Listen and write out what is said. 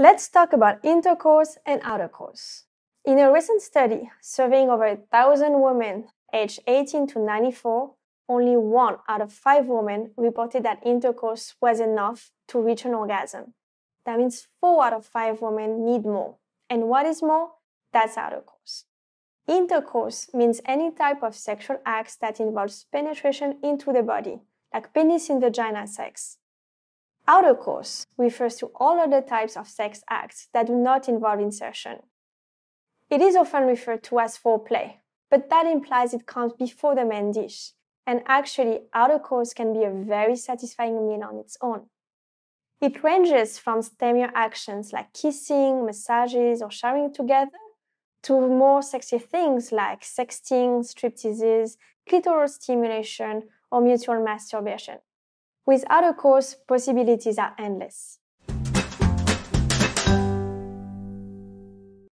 Let's talk about intercourse and outercourse. In a recent study surveying over 1,000 women aged 18 to 94, only one out of five women reported that intercourse was enough to reach an orgasm. That means four out of five women need more. And what is more? That's outercourse. Intercourse means any type of sexual acts that involves penetration into the body, like penis in vagina sex, Outer course refers to all other types of sex acts that do not involve insertion. It is often referred to as foreplay, but that implies it comes before the main dish, and actually, outer course can be a very satisfying meal on its own. It ranges from stemmier actions like kissing, massages, or showering together to more sexy things like sexting, stripteases, clitoral stimulation, or mutual masturbation. With other course, possibilities are endless.